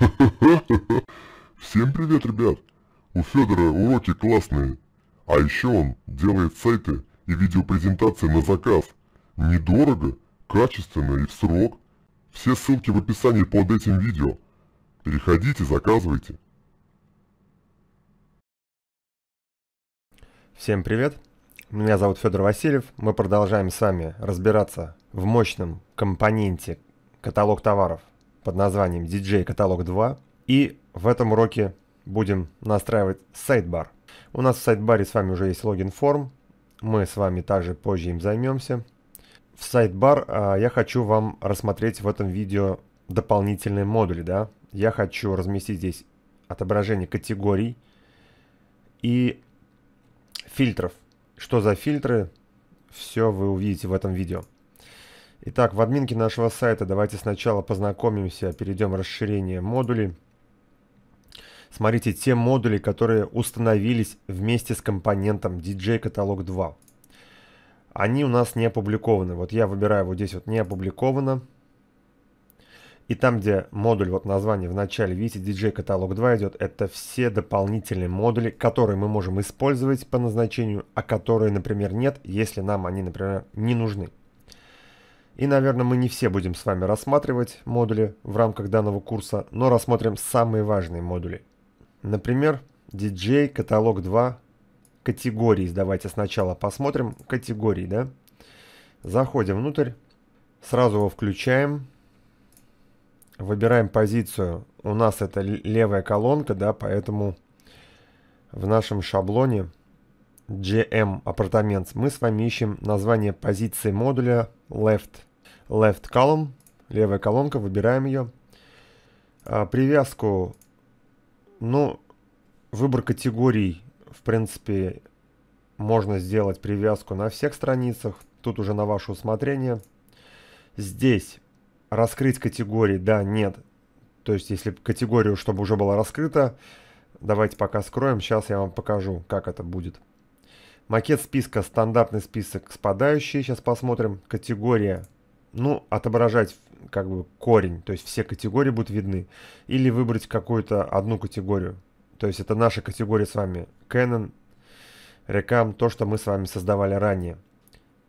Всем привет, ребят! У Федора уроки классные. А еще он делает сайты и видеопрезентации на заказ. Недорого, качественно и в срок. Все ссылки в описании под этим видео. Переходите, заказывайте. Всем привет! Меня зовут Федор Васильев. Мы продолжаем с вами разбираться в мощном компоненте каталог товаров под названием DJ Catalog 2. И в этом уроке будем настраивать сайдбар. У нас в сайдбаре с вами уже есть логин форм. Мы с вами также позже им займемся. В сайдбар а, я хочу вам рассмотреть в этом видео дополнительные модули. Да? Я хочу разместить здесь отображение категорий и фильтров. Что за фильтры, все вы увидите в этом видео. Итак, в админке нашего сайта давайте сначала познакомимся, перейдем в расширение модулей. Смотрите, те модули, которые установились вместе с компонентом DJ Catalog 2. Они у нас не опубликованы. Вот я выбираю вот здесь вот не опубликовано. И там, где модуль, вот название в начале, видите, DJ Catalog 2 идет, это все дополнительные модули, которые мы можем использовать по назначению, а которые, например, нет, если нам они, например, не нужны. И, наверное, мы не все будем с вами рассматривать модули в рамках данного курса, но рассмотрим самые важные модули. Например, DJ, каталог 2, категории. Давайте сначала посмотрим категории, да? Заходим внутрь, сразу его включаем, выбираем позицию. У нас это левая колонка, да, поэтому в нашем шаблоне GM Apartments мы с вами ищем название позиции модуля left left column, левая колонка, выбираем ее. А, привязку, ну, выбор категорий, в принципе, можно сделать привязку на всех страницах, тут уже на ваше усмотрение. Здесь раскрыть категории, да, нет. То есть, если категорию, чтобы уже была раскрыта, давайте пока скроем, сейчас я вам покажу, как это будет. Макет списка, стандартный список спадающий, сейчас посмотрим. Категория ну, отображать как бы корень, то есть все категории будут видны, или выбрать какую-то одну категорию. То есть это наша категория с вами Canon, Recam, то, что мы с вами создавали ранее.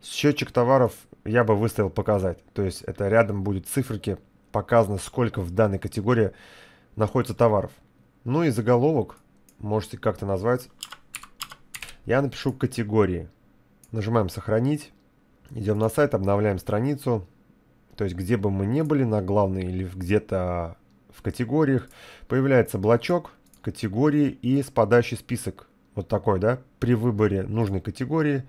Счетчик товаров я бы выставил показать, то есть это рядом будут циферки, показано сколько в данной категории находится товаров. Ну и заголовок можете как-то назвать. Я напишу категории. Нажимаем сохранить. Идем на сайт, обновляем страницу. То есть, где бы мы ни были, на главной или где-то в категориях, появляется блочок категории и спадающий список. Вот такой, да? При выборе нужной категории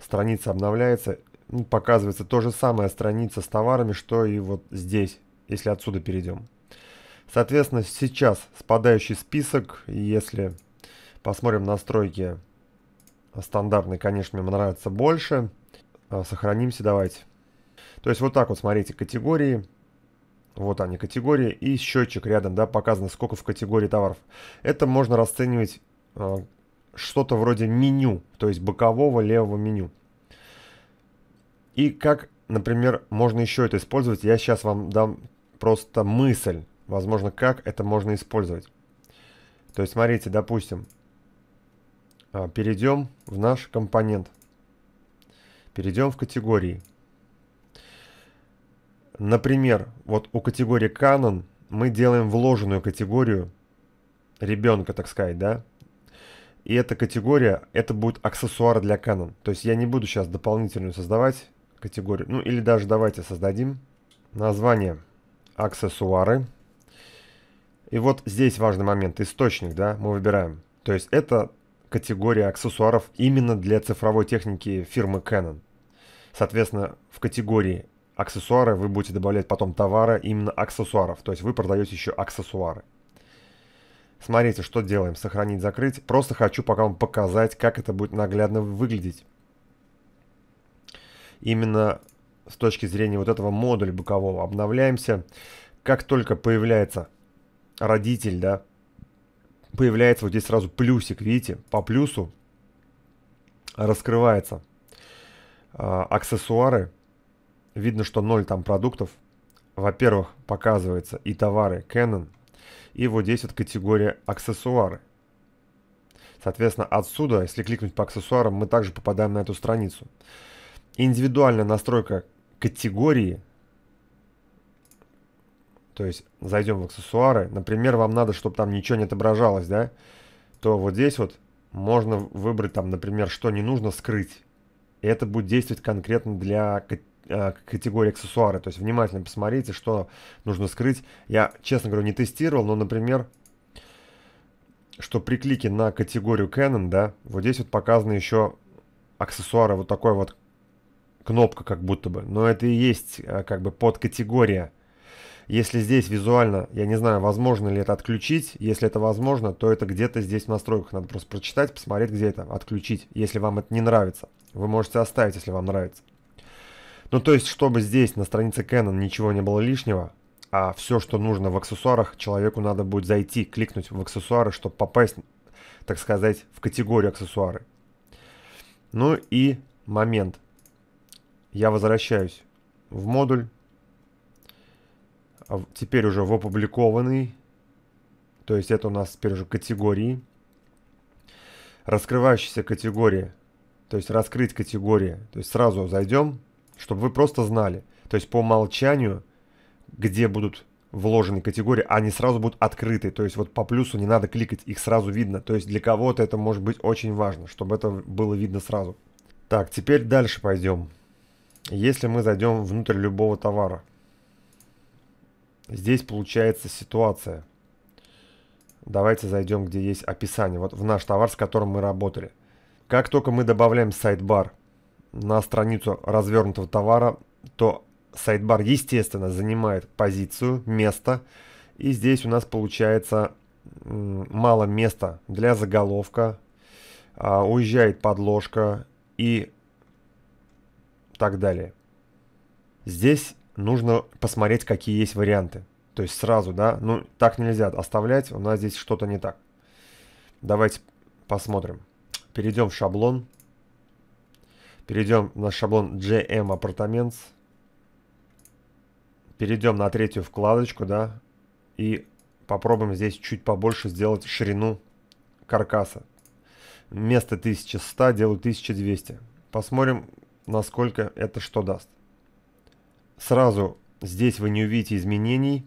страница обновляется, ну, показывается то же самое страница с товарами, что и вот здесь, если отсюда перейдем. Соответственно, сейчас спадающий список, если посмотрим настройки а стандартные, конечно, мне нравится больше – Э, сохранимся, давайте. То есть вот так вот, смотрите, категории. Вот они, категории. И счетчик рядом, да, показано, сколько в категории товаров. Это можно расценивать э, что-то вроде меню, то есть бокового левого меню. И как, например, можно еще это использовать, я сейчас вам дам просто мысль, возможно, как это можно использовать. То есть, смотрите, допустим, э, перейдем в наш компонент – Перейдем в категории. Например, вот у категории Canon мы делаем вложенную категорию ребенка, так сказать, да? И эта категория, это будет аксессуар для Canon. То есть я не буду сейчас дополнительную создавать категорию. Ну или даже давайте создадим название аксессуары. И вот здесь важный момент, источник, да, мы выбираем. То есть это категория аксессуаров именно для цифровой техники фирмы Canon. Соответственно, в категории аксессуары вы будете добавлять потом товара именно аксессуаров. То есть вы продаете еще аксессуары. Смотрите, что делаем. Сохранить, закрыть. Просто хочу пока вам показать, как это будет наглядно выглядеть. Именно с точки зрения вот этого модуля бокового обновляемся. Как только появляется родитель, да, появляется вот здесь сразу плюсик, видите, по плюсу раскрывается Э, аксессуары. Видно, что ноль там продуктов. Во-первых, показывается и товары Canon, и вот здесь вот категория аксессуары. Соответственно, отсюда, если кликнуть по аксессуарам, мы также попадаем на эту страницу. Индивидуальная настройка категории, то есть зайдем в аксессуары, например, вам надо, чтобы там ничего не отображалось, да, то вот здесь вот можно выбрать там, например, что не нужно скрыть. И это будет действовать конкретно для э, категории аксессуары. То есть внимательно посмотрите, что нужно скрыть. Я, честно говоря, не тестировал, но, например, что при клике на категорию Canon, да, вот здесь вот показаны еще аксессуары, вот такой вот кнопка как будто бы. Но это и есть э, как бы подкатегория. Если здесь визуально, я не знаю, возможно ли это отключить. Если это возможно, то это где-то здесь в настройках. Надо просто прочитать, посмотреть, где это отключить, если вам это не нравится. Вы можете оставить, если вам нравится. Ну то есть, чтобы здесь на странице Canon ничего не было лишнего, а все, что нужно в аксессуарах, человеку надо будет зайти, кликнуть в аксессуары, чтобы попасть, так сказать, в категорию аксессуары. Ну и момент. Я возвращаюсь в модуль. А теперь уже в опубликованный. То есть это у нас теперь уже категории. Раскрывающиеся категории – то есть раскрыть категории. То есть сразу зайдем, чтобы вы просто знали. То есть по умолчанию, где будут вложены категории, они сразу будут открыты. То есть вот по плюсу не надо кликать, их сразу видно. То есть для кого-то это может быть очень важно, чтобы это было видно сразу. Так, теперь дальше пойдем. Если мы зайдем внутрь любого товара, здесь получается ситуация. Давайте зайдем, где есть описание. Вот в наш товар, с которым мы работали – как только мы добавляем сайдбар на страницу развернутого товара, то сайдбар, естественно, занимает позицию, место. И здесь у нас получается мало места для заголовка. А, уезжает подложка и так далее. Здесь нужно посмотреть, какие есть варианты. То есть сразу, да, ну так нельзя оставлять, у нас здесь что-то не так. Давайте посмотрим. Перейдем в шаблон. Перейдем на шаблон GM Apartments. Перейдем на третью вкладочку, да, и попробуем здесь чуть побольше сделать ширину каркаса. Вместо 1100 делаю 1200. Посмотрим, насколько это что даст. Сразу здесь вы не увидите изменений,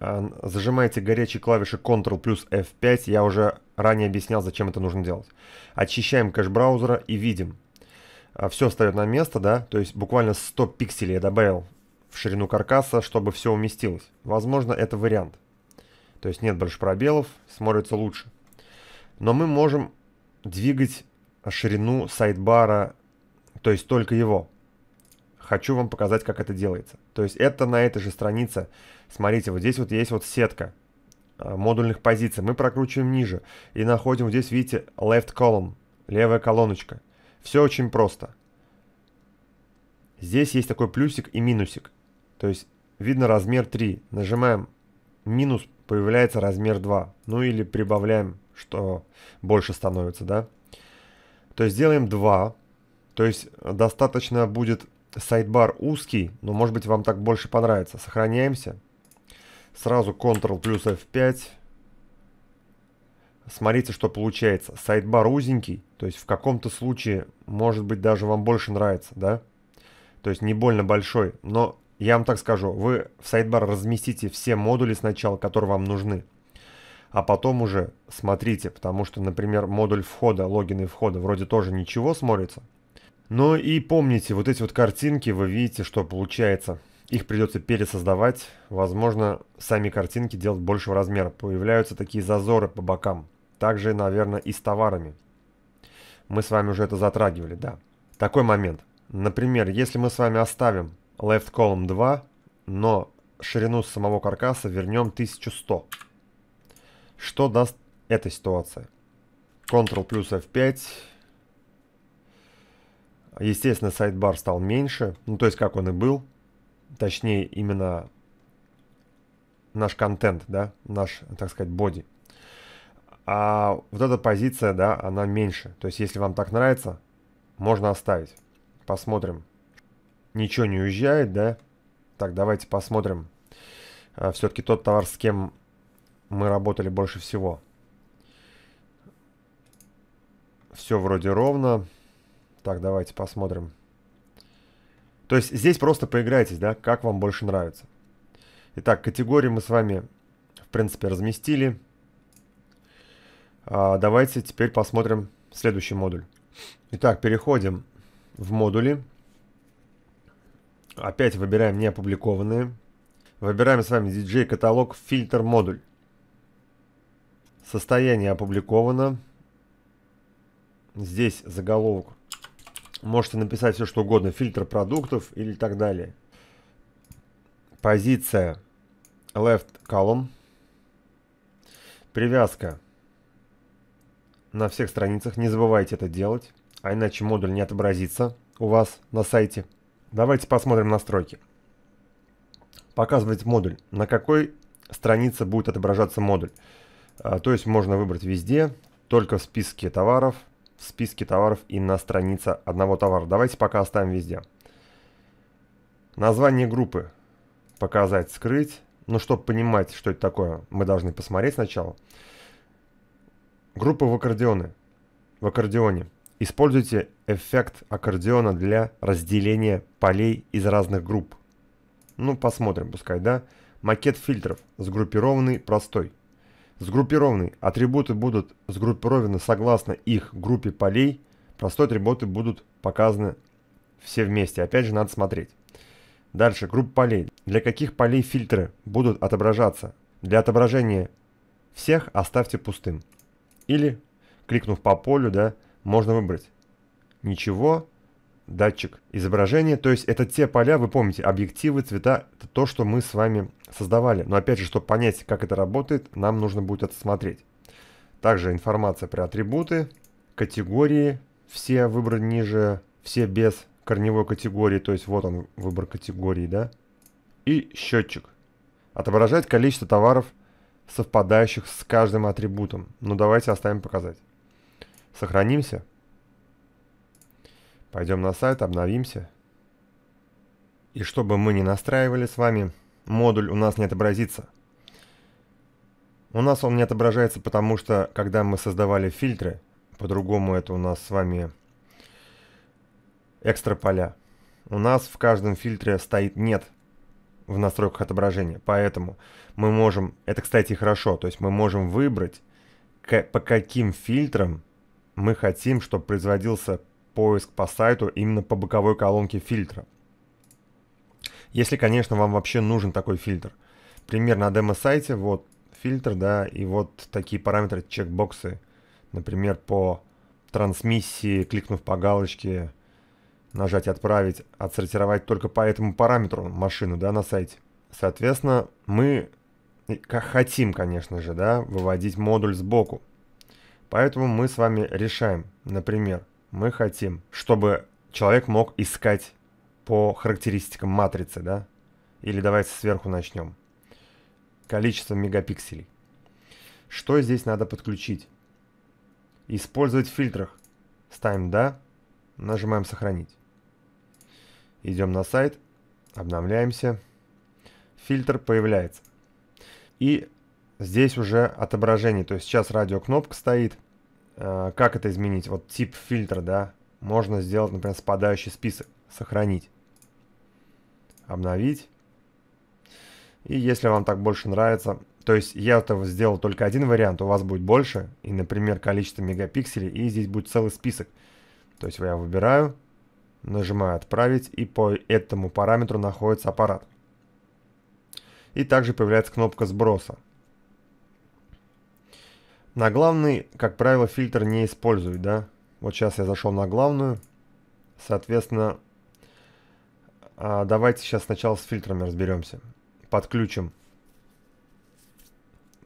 а, зажимаете горячие клавиши Ctrl плюс F5, я уже ранее объяснял, зачем это нужно делать. Очищаем кэш браузера и видим. А, все встает на место, да, то есть буквально 100 пикселей я добавил в ширину каркаса, чтобы все уместилось. Возможно, это вариант. То есть нет больше пробелов, смотрится лучше. Но мы можем двигать ширину сайдбара, то есть только его. Хочу вам показать, как это делается. То есть это на этой же странице Смотрите, вот здесь вот есть вот сетка э, модульных позиций. Мы прокручиваем ниже и находим здесь, видите, left column, левая колоночка. Все очень просто. Здесь есть такой плюсик и минусик. То есть видно размер 3. Нажимаем минус, появляется размер 2. Ну или прибавляем, что больше становится, да? То есть делаем 2. То есть э, достаточно будет сайдбар узкий, но может быть вам так больше понравится. Сохраняемся. Сразу Ctrl плюс F5. Смотрите, что получается. Сайдбар узенький, то есть в каком-то случае, может быть, даже вам больше нравится, да? То есть не больно большой, но я вам так скажу, вы в сайдбар разместите все модули сначала, которые вам нужны, а потом уже смотрите, потому что, например, модуль входа, логин и входа вроде тоже ничего смотрится. Но ну и помните, вот эти вот картинки, вы видите, что получается – их придется пересоздавать, возможно, сами картинки делать большего размера. Появляются такие зазоры по бокам. Также, наверное, и с товарами. Мы с вами уже это затрагивали, да. Такой момент. Например, если мы с вами оставим left column 2, но ширину самого каркаса вернем 1100. Что даст эта ситуация? Ctrl плюс F5. Естественно, сайдбар стал меньше, ну то есть как он и был точнее именно наш контент, да, наш, так сказать, боди. А вот эта позиция, да, она меньше. То есть, если вам так нравится, можно оставить. Посмотрим. Ничего не уезжает, да? Так, давайте посмотрим. А, Все-таки тот товар, с кем мы работали больше всего. Все вроде ровно. Так, давайте посмотрим. То есть здесь просто поиграйтесь, да, как вам больше нравится. Итак, категории мы с вами, в принципе, разместили. А, давайте теперь посмотрим следующий модуль. Итак, переходим в модули. Опять выбираем неопубликованные. Выбираем с вами DJ каталог фильтр модуль. Состояние опубликовано. Здесь заголовок Можете написать все, что угодно, фильтр продуктов или так далее. Позиция left column. Привязка на всех страницах. Не забывайте это делать, а иначе модуль не отобразится у вас на сайте. Давайте посмотрим настройки. Показывать модуль. На какой странице будет отображаться модуль. А, то есть можно выбрать везде, только в списке товаров – в списке товаров и на странице одного товара. Давайте пока оставим везде. Название группы. Показать, скрыть. Но ну, чтобы понимать, что это такое, мы должны посмотреть сначала. Группа в аккордеоны. В аккордеоне. Используйте эффект аккордеона для разделения полей из разных групп. Ну, посмотрим, пускай, да? Макет фильтров. Сгруппированный, простой. Сгруппированный. Атрибуты будут сгруппированы согласно их группе полей. Простой атрибуты будут показаны все вместе. Опять же, надо смотреть. Дальше, группа полей. Для каких полей фильтры будут отображаться? Для отображения всех оставьте пустым. Или, кликнув по полю, да, можно выбрать ничего датчик изображения. То есть это те поля, вы помните, объективы, цвета, это то, что мы с вами создавали. Но опять же, чтобы понять, как это работает, нам нужно будет это смотреть. Также информация про атрибуты, категории, все выбраны ниже, все без корневой категории, то есть вот он выбор категории, да. И счетчик. Отображает количество товаров, совпадающих с каждым атрибутом. Но ну, давайте оставим показать. Сохранимся. Пойдем на сайт, обновимся. И чтобы мы не настраивали с вами, модуль у нас не отобразится. У нас он не отображается, потому что, когда мы создавали фильтры, по-другому это у нас с вами экстра поля, у нас в каждом фильтре стоит «нет» в настройках отображения. Поэтому мы можем, это, кстати, хорошо, то есть мы можем выбрать, по каким фильтрам мы хотим, чтобы производился поиск по сайту именно по боковой колонке фильтра. Если, конечно, вам вообще нужен такой фильтр. Пример на демо-сайте, вот фильтр, да, и вот такие параметры, чекбоксы. Например, по трансмиссии, кликнув по галочке, нажать «Отправить», отсортировать только по этому параметру машину, да, на сайте. Соответственно, мы как хотим, конечно же, да, выводить модуль сбоку. Поэтому мы с вами решаем, например, мы хотим, чтобы человек мог искать по характеристикам матрицы, да? Или давайте сверху начнем. Количество мегапикселей. Что здесь надо подключить? Использовать в фильтрах. Ставим «Да», нажимаем «Сохранить». Идем на сайт, обновляемся. Фильтр появляется. И здесь уже отображение. То есть сейчас радиокнопка стоит. Э, как это изменить? Вот тип фильтра, да? Можно сделать, например, спадающий список. Сохранить. Обновить. И если вам так больше нравится, то есть я этого сделал только один вариант, у вас будет больше, и, например, количество мегапикселей, и здесь будет целый список. То есть я выбираю, нажимаю «Отправить», и по этому параметру находится аппарат. И также появляется кнопка сброса. На главный, как правило, фильтр не используют, да? Вот сейчас я зашел на главную. Соответственно, а, давайте сейчас сначала с фильтрами разберемся. Подключим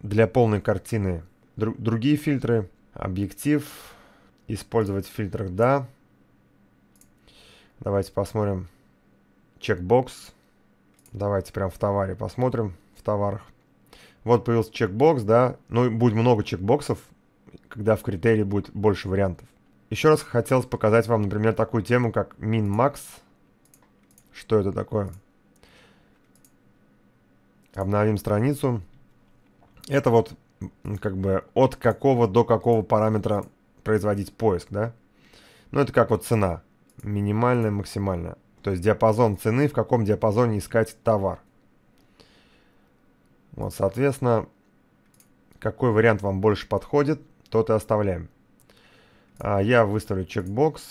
для полной картины другие фильтры. Объектив. Использовать в фильтрах, да. Давайте посмотрим. Чекбокс. Давайте прям в товаре посмотрим. В товарах. Вот появился чекбокс, да, ну будет много чекбоксов, когда в критерии будет больше вариантов. Еще раз хотелось показать вам, например, такую тему, как min-max. Что это такое? Обновим страницу. Это вот как бы от какого до какого параметра производить поиск, да? Ну, это как вот цена. Минимальная, максимальная. То есть диапазон цены, в каком диапазоне искать товар. Вот, соответственно, какой вариант вам больше подходит, тот и оставляем. А я выставлю чекбокс.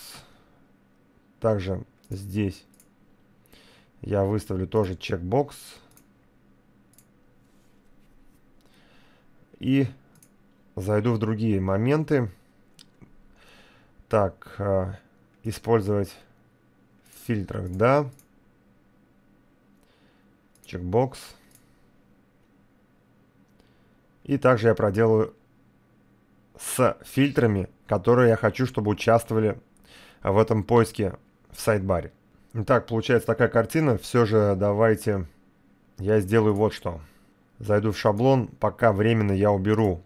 Также здесь я выставлю тоже чекбокс. И зайду в другие моменты. Так, а, использовать в фильтрах, да. Чекбокс. И также я проделаю с фильтрами, которые я хочу, чтобы участвовали в этом поиске в сайдбаре. Итак, получается такая картина. Все же давайте я сделаю вот что. Зайду в шаблон, пока временно я уберу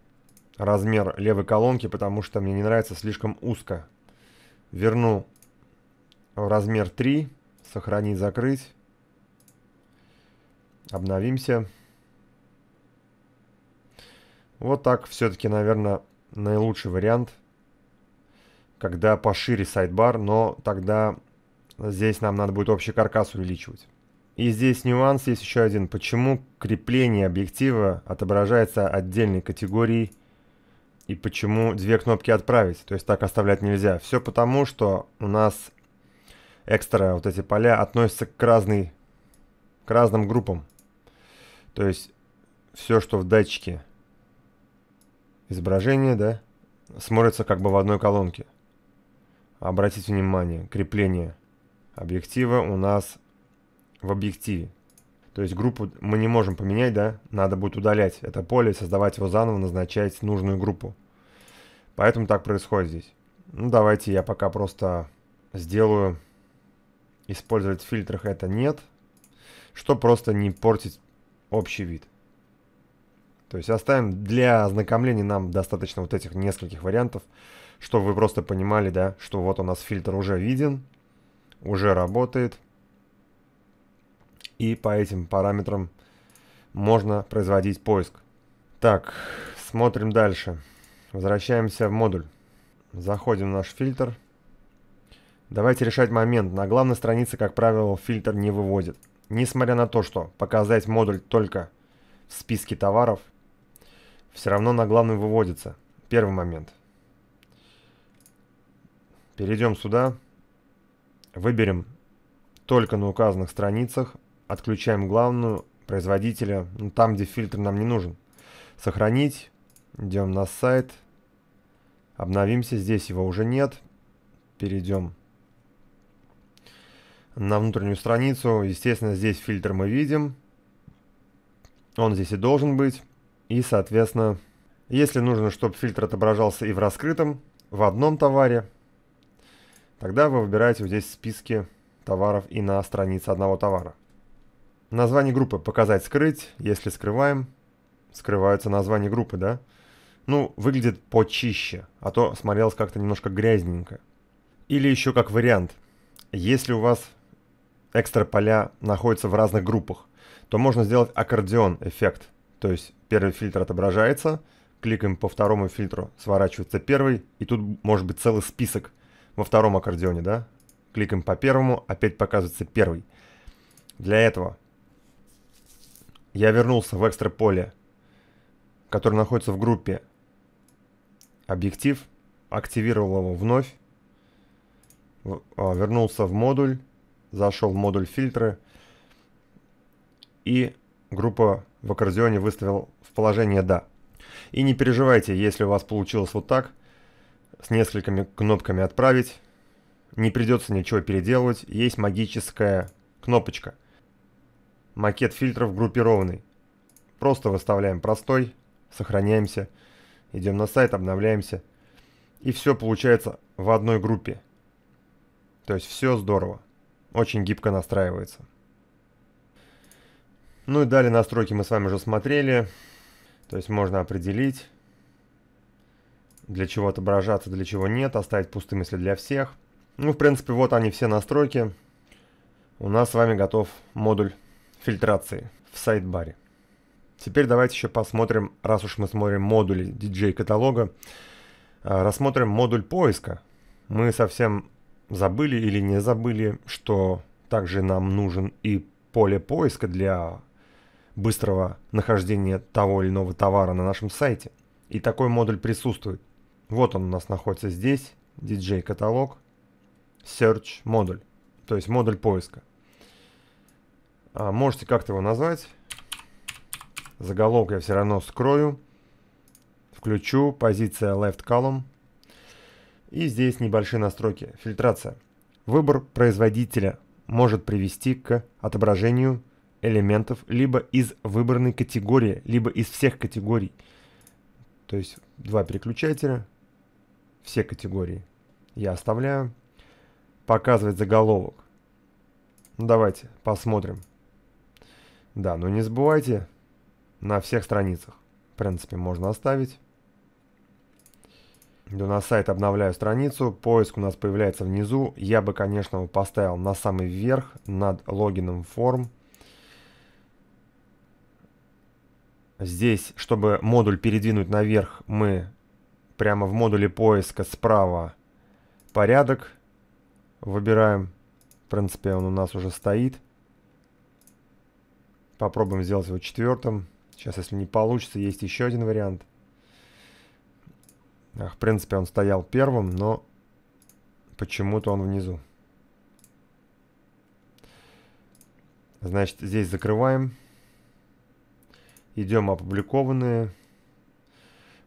размер левой колонки, потому что мне не нравится слишком узко. Верну размер 3, сохранить, закрыть. Обновимся. Вот так все-таки, наверное, наилучший вариант, когда пошире сайдбар, но тогда здесь нам надо будет общий каркас увеличивать. И здесь нюанс есть еще один. Почему крепление объектива отображается отдельной категорией и почему две кнопки «Отправить», то есть так оставлять нельзя. Все потому, что у нас экстра, вот эти поля, относятся к, разной, к разным группам. То есть все, что в датчике Изображение, да, смотрится как бы в одной колонке. Обратите внимание, крепление объектива у нас в объективе. То есть группу мы не можем поменять, да? Надо будет удалять это поле, создавать его заново, назначать нужную группу. Поэтому так происходит здесь. Ну, давайте я пока просто сделаю... Использовать в фильтрах это нет, что просто не портить общий вид. То есть оставим для ознакомления нам достаточно вот этих нескольких вариантов, чтобы вы просто понимали, да, что вот у нас фильтр уже виден, уже работает. И по этим параметрам можно производить поиск. Так, смотрим дальше. Возвращаемся в модуль. Заходим в наш фильтр. Давайте решать момент. На главной странице, как правило, фильтр не выводит. Несмотря на то, что показать модуль только в списке товаров, все равно на главный выводится. Первый момент. Перейдем сюда. Выберем только на указанных страницах. Отключаем главную, производителя, ну, там, где фильтр нам не нужен. Сохранить. Идем на сайт. Обновимся. Здесь его уже нет. Перейдем на внутреннюю страницу. Естественно, здесь фильтр мы видим. Он здесь и должен быть. И, соответственно, если нужно, чтобы фильтр отображался и в раскрытом, в одном товаре, тогда вы выбираете здесь списки товаров и на странице одного товара. Название группы показать скрыть, если скрываем, скрываются названия группы, да? Ну, выглядит почище, а то смотрелось как-то немножко грязненько. Или еще как вариант, если у вас экстра поля находятся в разных группах, то можно сделать аккордеон эффект – то есть первый фильтр отображается, кликаем по второму фильтру, сворачивается первый, и тут может быть целый список во втором аккордеоне, да? Кликаем по первому, опять показывается первый. Для этого я вернулся в экстра поле, которое находится в группе объектив, активировал его вновь, а, вернулся в модуль, зашел в модуль фильтры и группа в аккордеоне выставил в положение «да». И не переживайте, если у вас получилось вот так, с несколькими кнопками «Отправить», не придется ничего переделывать, есть магическая кнопочка. Макет фильтров группированный. Просто выставляем простой, сохраняемся, идем на сайт, обновляемся. И все получается в одной группе. То есть все здорово. Очень гибко настраивается. Ну и далее настройки мы с вами уже смотрели. То есть можно определить, для чего отображаться, для чего нет. Оставить пустым, если для всех. Ну, в принципе, вот они все настройки. У нас с вами готов модуль фильтрации в сайт-баре. Теперь давайте еще посмотрим, раз уж мы смотрим модули DJ-каталога, а, рассмотрим модуль поиска. Мы совсем забыли или не забыли, что также нам нужен и поле поиска для быстрого нахождения того или иного товара на нашем сайте. И такой модуль присутствует. Вот он у нас находится здесь, DJ каталог, Search модуль, то есть модуль поиска. А можете как-то его назвать. Заголовок я все равно скрою. Включу, позиция left column. И здесь небольшие настройки. Фильтрация. Выбор производителя может привести к отображению элементов либо из выбранной категории, либо из всех категорий. То есть два переключателя, все категории. Я оставляю. Показывать заголовок. Ну, давайте посмотрим. Да, но не забывайте, на всех страницах. В принципе, можно оставить. Иду на сайт, обновляю страницу. Поиск у нас появляется внизу. Я бы, конечно, поставил на самый верх, над логином форм. Здесь, чтобы модуль передвинуть наверх, мы прямо в модуле поиска справа порядок выбираем. В принципе, он у нас уже стоит. Попробуем сделать его четвертым. Сейчас, если не получится, есть еще один вариант. В принципе, он стоял первым, но почему-то он внизу. Значит, здесь закрываем. Идем опубликованные.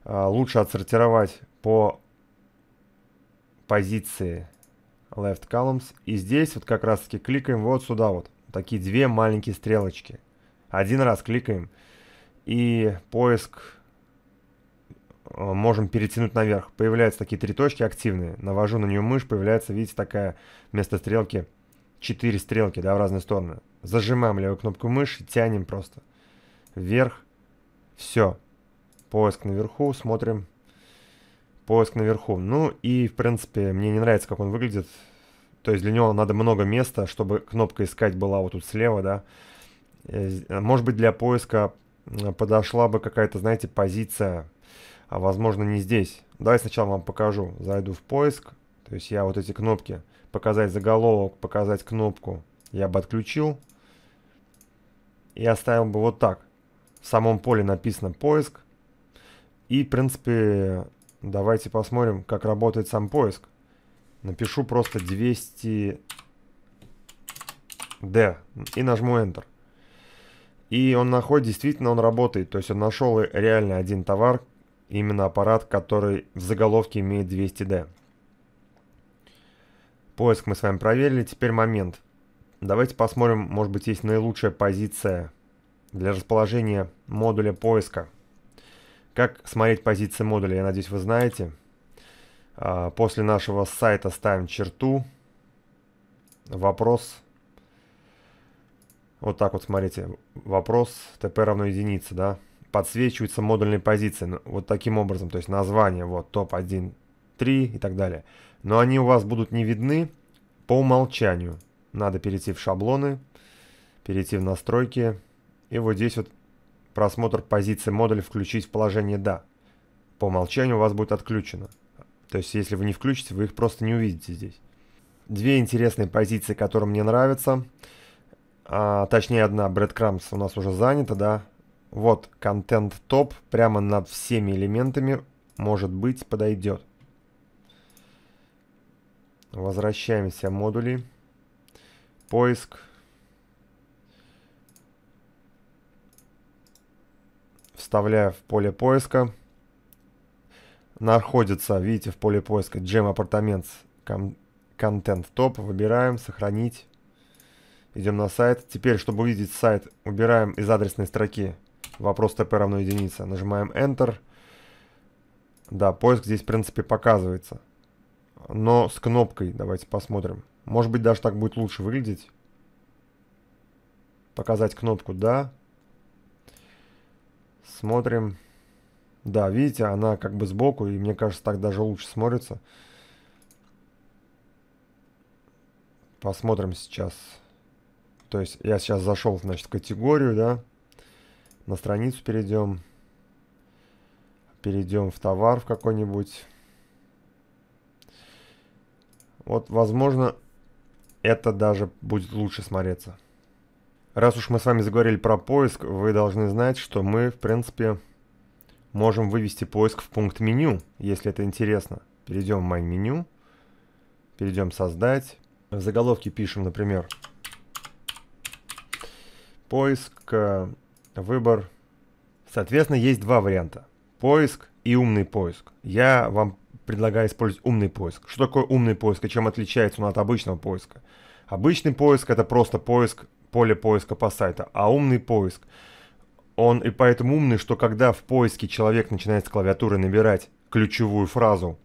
А, лучше отсортировать по позиции left columns. И здесь вот как раз таки кликаем вот сюда вот. Такие две маленькие стрелочки. Один раз кликаем. И поиск э, можем перетянуть наверх. Появляются такие три точки активные. Навожу на нее мышь, появляется, видите, такая вместо стрелки четыре стрелки, да, в разные стороны. Зажимаем левую кнопку мыши, тянем просто вверх. Все. Поиск наверху, смотрим. Поиск наверху. Ну и, в принципе, мне не нравится, как он выглядит. То есть для него надо много места, чтобы кнопка искать была вот тут слева, да. Э, а, может быть, для поиска подошла бы какая-то, знаете, позиция. А возможно, не здесь. Давай сначала вам покажу. Зайду в поиск. То есть я вот эти кнопки. Показать заголовок, показать кнопку. Я бы отключил. И оставил бы вот так. В самом поле написано поиск. И, в принципе, давайте посмотрим, как работает сам поиск. Напишу просто 200D и нажму Enter. И он находит, действительно, он работает. То есть он нашел реально один товар, именно аппарат, который в заголовке имеет 200D. Поиск мы с вами проверили. Теперь момент. Давайте посмотрим, может быть, есть наилучшая позиция для расположения модуля поиска. Как смотреть позиции модуля, я надеюсь, вы знаете. А, после нашего сайта ставим черту. Вопрос. Вот так вот, смотрите. Вопрос ТП равно единице, да. Подсвечиваются модульные позиции. Ну, вот таким образом. То есть название, вот, топ-1, 3 и так далее. Но они у вас будут не видны по умолчанию. Надо перейти в шаблоны, перейти в настройки. Настройки и вот здесь вот просмотр позиции модуля включить в положение «Да». По умолчанию у вас будет отключено. То есть, если вы не включите, вы их просто не увидите здесь. Две интересные позиции, которые мне нравятся. А, точнее, одна, breadcrumbs у нас уже занята, да. Вот, контент топ прямо над всеми элементами, может быть, подойдет. Возвращаемся в модули. Поиск. Поиск. вставляя в поле поиска. Находится, видите, в поле поиска Gem Apartments Контент Топ Выбираем, сохранить. Идем на сайт. Теперь, чтобы увидеть сайт, убираем из адресной строки вопрос ТП равно единице. Нажимаем Enter. Да, поиск здесь, в принципе, показывается. Но с кнопкой, давайте посмотрим. Может быть, даже так будет лучше выглядеть. Показать кнопку «Да». Смотрим. Да, видите, она как бы сбоку, и мне кажется, так даже лучше смотрится. Посмотрим сейчас. То есть я сейчас зашел, значит, в категорию, да. На страницу перейдем. Перейдем в товар в какой-нибудь. Вот, возможно, это даже будет лучше смотреться. Раз уж мы с вами заговорили про поиск, вы должны знать, что мы, в принципе, можем вывести поиск в пункт меню, если это интересно. Перейдем в My Menu, перейдем «Создать». В заголовке пишем, например, поиск, э, выбор. Соответственно, есть два варианта. Поиск и умный поиск. Я вам предлагаю использовать умный поиск. Что такое умный поиск и чем отличается он от обычного поиска? Обычный поиск – это просто поиск поле поиска по сайту, а умный поиск. Он и поэтому умный, что когда в поиске человек начинает с клавиатуры набирать ключевую фразу,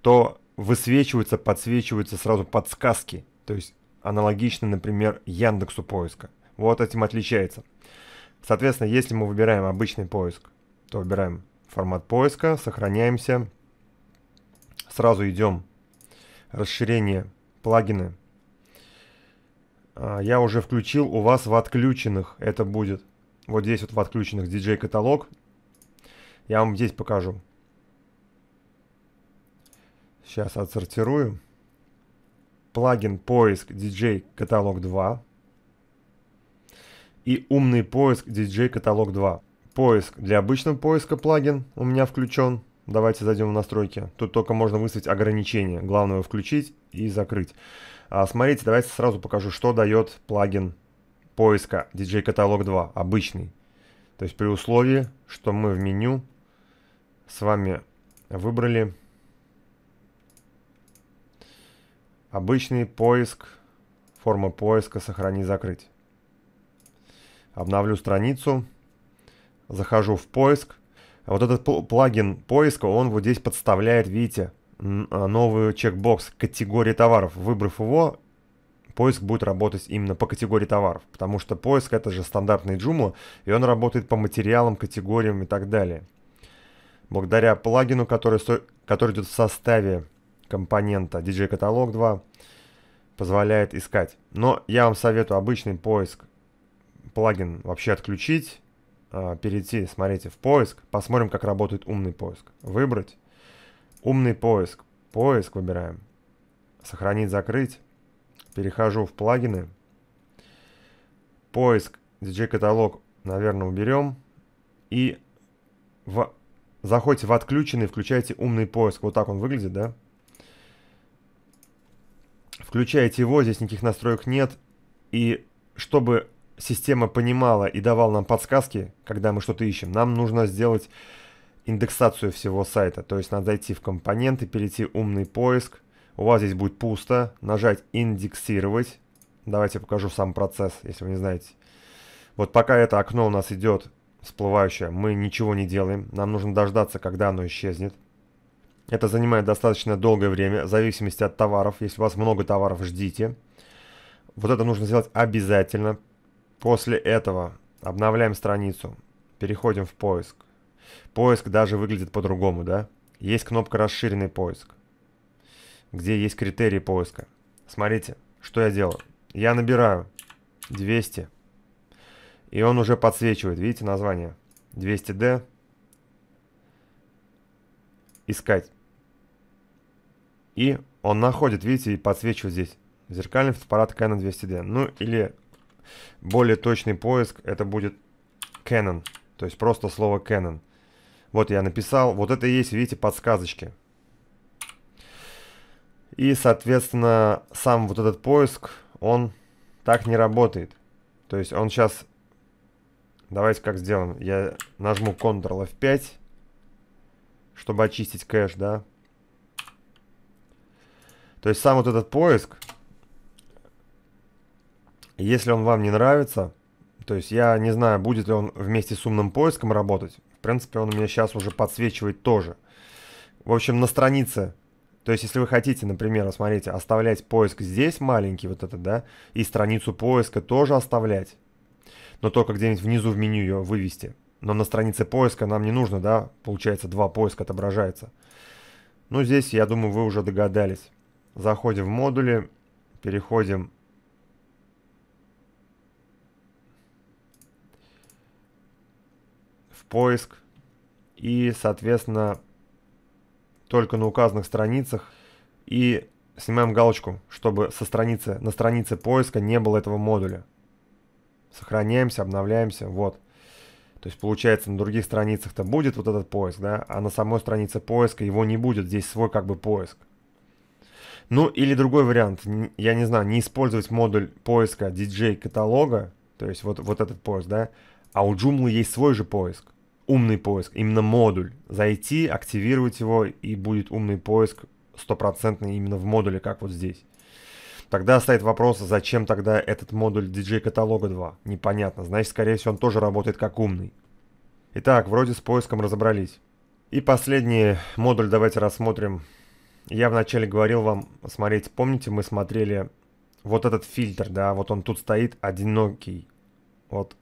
то высвечиваются, подсвечиваются сразу подсказки. То есть аналогично, например, Яндексу поиска. Вот этим отличается. Соответственно, если мы выбираем обычный поиск, то выбираем формат поиска, сохраняемся, сразу идем расширение плагины, а, я уже включил у вас в отключенных. Это будет. Вот здесь вот в отключенных DJ каталог. Я вам здесь покажу. Сейчас отсортирую. Плагин поиск DJ каталог 2. И умный поиск DJ каталог 2. Поиск для обычного поиска плагин у меня включен. Давайте зайдем в настройки. Тут только можно выставить ограничения. Главное включить и закрыть. А, смотрите, давайте сразу покажу, что дает плагин поиска DJ Catalog 2, обычный. То есть при условии, что мы в меню с вами выбрали обычный поиск, форма поиска «Сохрани, закрыть». Обновлю страницу, захожу в поиск. А вот этот плагин поиска, он вот здесь подставляет, видите, а, новый чекбокс категории товаров. Выбрав его, поиск будет работать именно по категории товаров, потому что поиск это же стандартный Joomla, и он работает по материалам, категориям и так далее. Благодаря плагину, который, сто... который идет в составе компонента DJ Catalog 2, позволяет искать. Но я вам советую обычный поиск, плагин вообще отключить, а, перейти, смотрите, в поиск, посмотрим, как работает умный поиск. Выбрать Умный поиск. Поиск выбираем. Сохранить, закрыть. Перехожу в плагины. Поиск, DJ-каталог, наверное, уберем. И в... заходите в отключенный, включайте умный поиск. Вот так он выглядит, да? Включаете его, здесь никаких настроек нет. И чтобы система понимала и давала нам подсказки, когда мы что-то ищем, нам нужно сделать индексацию всего сайта. То есть надо зайти в компоненты, перейти умный поиск. У вас здесь будет пусто. Нажать индексировать. Давайте покажу сам процесс, если вы не знаете. Вот пока это окно у нас идет всплывающее, мы ничего не делаем. Нам нужно дождаться, когда оно исчезнет. Это занимает достаточно долгое время, в зависимости от товаров. Если у вас много товаров, ждите. Вот это нужно сделать обязательно. После этого обновляем страницу, переходим в поиск, Поиск даже выглядит по-другому, да? Есть кнопка «Расширенный поиск», где есть критерии поиска. Смотрите, что я делаю. Я набираю 200, и он уже подсвечивает, видите, название 200D. Искать. И он находит, видите, и подсвечивает здесь. Зеркальный фотоаппарат Canon 200D. Ну, или более точный поиск, это будет Canon. То есть просто слово Canon. Вот я написал. Вот это и есть, видите, подсказочки. И, соответственно, сам вот этот поиск, он так не работает. То есть он сейчас... Давайте как сделаем. Я нажму Ctrl F5, чтобы очистить кэш, да? То есть сам вот этот поиск, если он вам не нравится, то есть я не знаю, будет ли он вместе с умным поиском работать принципе, он у меня сейчас уже подсвечивает тоже. В общем, на странице то есть, если вы хотите, например, смотрите, оставлять поиск здесь маленький, вот этот, да, и страницу поиска тоже оставлять, но только где-нибудь внизу в меню ее вывести. Но на странице поиска нам не нужно, да, получается, два поиска отображается. Ну, здесь, я думаю, вы уже догадались. Заходим в модули, переходим поиск и, соответственно, только на указанных страницах и снимаем галочку, чтобы со страницы, на странице поиска не было этого модуля. Сохраняемся, обновляемся, вот. То есть получается на других страницах-то будет вот этот поиск, да, а на самой странице поиска его не будет, здесь свой как бы поиск. Ну или другой вариант, я не знаю, не использовать модуль поиска DJ-каталога, то есть вот, вот этот поиск, да, а у Joomla есть свой же поиск умный поиск, именно модуль. Зайти, активировать его, и будет умный поиск стопроцентный именно в модуле, как вот здесь. Тогда стоит вопрос, зачем тогда этот модуль DJ каталога 2? Непонятно, значит, скорее всего, он тоже работает как умный. Итак, вроде с поиском разобрались. И последний модуль давайте рассмотрим. Я вначале говорил вам, смотрите, помните, мы смотрели вот этот фильтр, да, вот он тут стоит, одинокий. Вот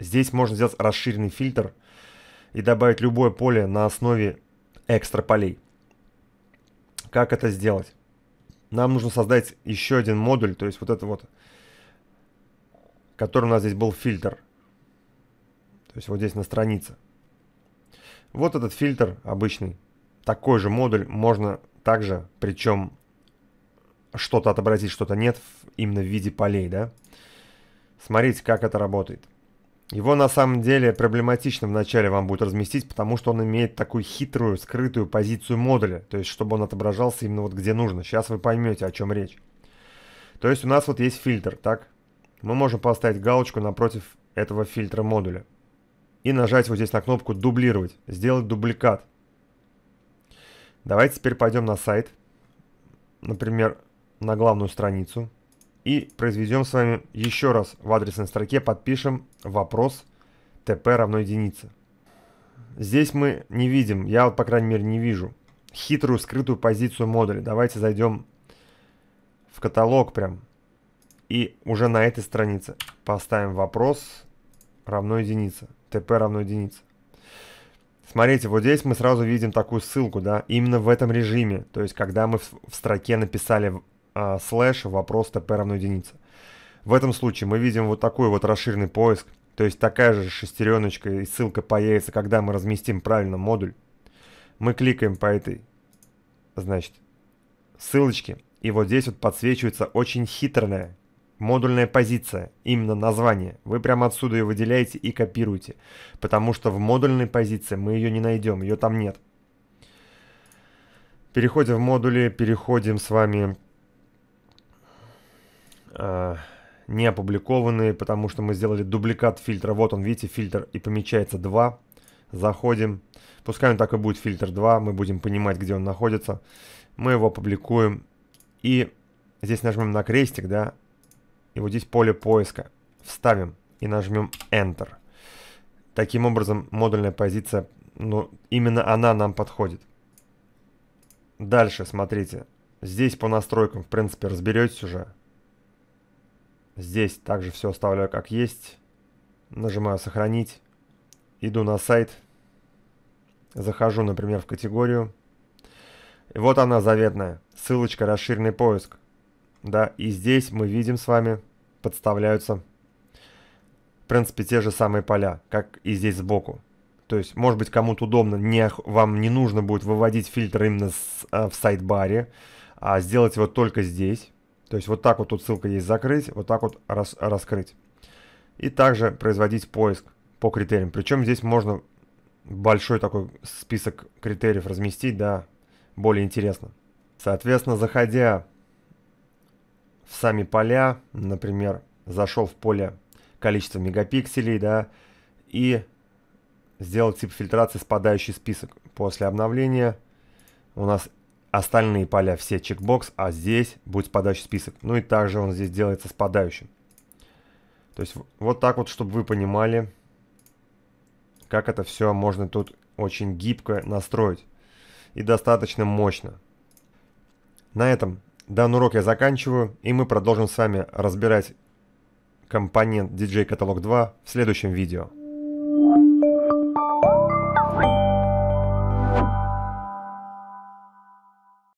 здесь можно сделать расширенный фильтр – и добавить любое поле на основе экстра полей. Как это сделать? Нам нужно создать еще один модуль, то есть вот это вот, который у нас здесь был фильтр. То есть вот здесь на странице. Вот этот фильтр обычный. Такой же модуль можно также, причем что-то отобразить, что-то нет, именно в виде полей, да. Смотрите, как это работает. Его на самом деле проблематично вначале вам будет разместить, потому что он имеет такую хитрую, скрытую позицию модуля, то есть чтобы он отображался именно вот где нужно. Сейчас вы поймете, о чем речь. То есть у нас вот есть фильтр, так? Мы можем поставить галочку напротив этого фильтра модуля. И нажать вот здесь на кнопку «Дублировать», сделать дубликат. Давайте теперь пойдем на сайт, например, на главную страницу. И произведем с вами еще раз в адресной строке, подпишем вопрос tp равно единице. Здесь мы не видим, я, по крайней мере, не вижу хитрую скрытую позицию модуля. Давайте зайдем в каталог прям. И уже на этой странице поставим вопрос равно единице. ТП равно единице. Смотрите, вот здесь мы сразу видим такую ссылку, да, именно в этом режиме. То есть, когда мы в строке написали а, слэш вопрос тепер равно единице. В этом случае мы видим вот такой вот расширенный поиск, то есть такая же шестереночка и ссылка появится, когда мы разместим правильно модуль. Мы кликаем по этой, значит, ссылочке, и вот здесь вот подсвечивается очень хитрая модульная позиция, именно название. Вы прямо отсюда ее выделяете и копируете, потому что в модульной позиции мы ее не найдем, ее там нет. Переходим в модули, переходим с вами Э, не опубликованные, потому что мы сделали дубликат фильтра. Вот он, видите, фильтр и помечается 2. Заходим. Пускай он так и будет фильтр 2, мы будем понимать, где он находится. Мы его опубликуем. И здесь нажмем на крестик, да, и вот здесь поле поиска. Вставим и нажмем Enter. Таким образом, модульная позиция, ну, именно она нам подходит. Дальше, смотрите. Здесь по настройкам, в принципе, разберетесь уже. Здесь также все оставляю как есть. Нажимаю «Сохранить». Иду на сайт. Захожу, например, в категорию. И вот она заветная. Ссылочка «Расширенный поиск». Да, и здесь мы видим с вами, подставляются, в принципе, те же самые поля, как и здесь сбоку. То есть, может быть, кому-то удобно, не, вам не нужно будет выводить фильтр именно с, а, в сайт-баре, а сделать его только здесь. То есть вот так вот тут ссылка есть закрыть, вот так вот рас раскрыть. И также производить поиск по критериям. Причем здесь можно большой такой список критериев разместить, да, более интересно. Соответственно, заходя в сами поля, например, зашел в поле количество мегапикселей, да, и сделал тип фильтрации спадающий список. После обновления у нас остальные поля все чекбокс, а здесь будет спадающий список. Ну и также он здесь делается спадающим. То есть вот так вот, чтобы вы понимали, как это все можно тут очень гибко настроить. И достаточно мощно. На этом данный урок я заканчиваю, и мы продолжим с вами разбирать компонент DJ Catalog 2 в следующем видео.